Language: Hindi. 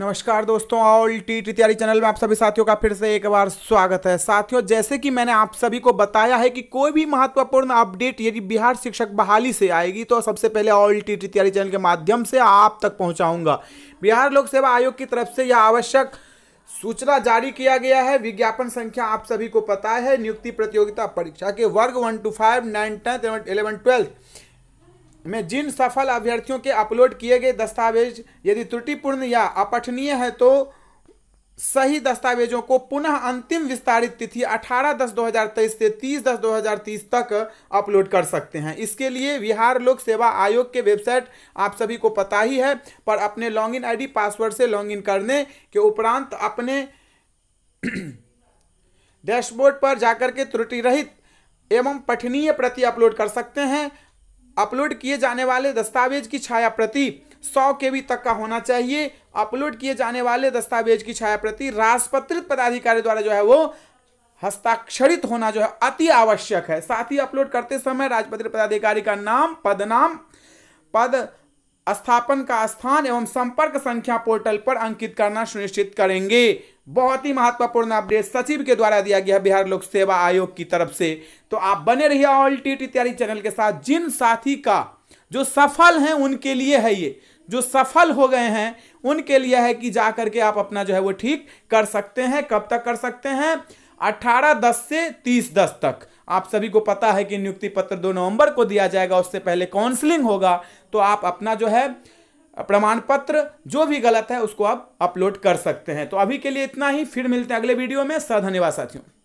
नमस्कार दोस्तों ऑल टी टी तैयारी चैनल में आप सभी साथियों का फिर से एक बार स्वागत है साथियों जैसे कि मैंने आप सभी को बताया है कि कोई भी महत्वपूर्ण अपडेट यदि बिहार शिक्षक बहाली से आएगी तो सबसे पहले ऑल टी टी तैयारी चैनल के माध्यम से आप तक पहुंचाऊंगा बिहार लोक सेवा आयोग की तरफ से यह आवश्यक सूचना जारी किया गया है विज्ञापन संख्या आप सभी को पता है नियुक्ति प्रतियोगिता परीक्षा के वर्ग one two five nine tenth eleven twelfth में जिन सफल अभ्यर्थियों के अपलोड किए गए दस्तावेज यदि त्रुटिपूर्ण या अपठनीय है तो सही दस्तावेजों को पुनः अंतिम विस्तारित तिथि 18 दस 2023 से 30 दस 2030 तक अपलोड कर सकते हैं इसके लिए बिहार लोक सेवा आयोग के वेबसाइट आप सभी को पता ही है पर अपने लॉगिन आईडी पासवर्ड से लॉगिन करने के उपरांत अपने डैशबोर्ड पर जाकर के त्रुटि रहित एवं पठनीय प्रति अपलोड कर सकते हैं अपलोड किए जाने वाले दस्तावेज की छाया प्रति 100 केबी तक का होना चाहिए अपलोड किए जाने वाले दस्तावेज की छाया प्रति राजपत्रित पदाधिकारी द्वारा जो है वो हस्ताक्षरित होना जो है अति आवश्यक है साथ ही अपलोड करते समय राजपत्रित पदाधिकारी का नाम पदनाम पद स्थापन का स्थान एवं संपर्क संख्या पोर्टल पर अंकित करना सुनिश्चित करेंगे बहुत ही महत्वपूर्ण अपडेट सचिव के द्वारा दिया गया बिहार लोक सेवा आयोग की तरफ से तो आप बने रहिए ऑल टी टी तैयारी चैनल के साथ जिन साथी का जो सफल हैं उनके लिए है ये जो सफल हो गए हैं उनके लिए है कि जा करके आप अपना जो है वो ठीक कर सकते हैं कब तक कर सकते हैं अट्ठारह दस से तीस दस तक आप सभी को पता है कि नियुक्ति पत्र दो नवंबर को दिया जाएगा उससे पहले काउंसलिंग होगा तो आप अपना जो है प्रमाण पत्र जो भी गलत है उसको आप अपलोड कर सकते हैं तो अभी के लिए इतना ही फिर मिलते हैं अगले वीडियो में सर धन्यवाद साथियों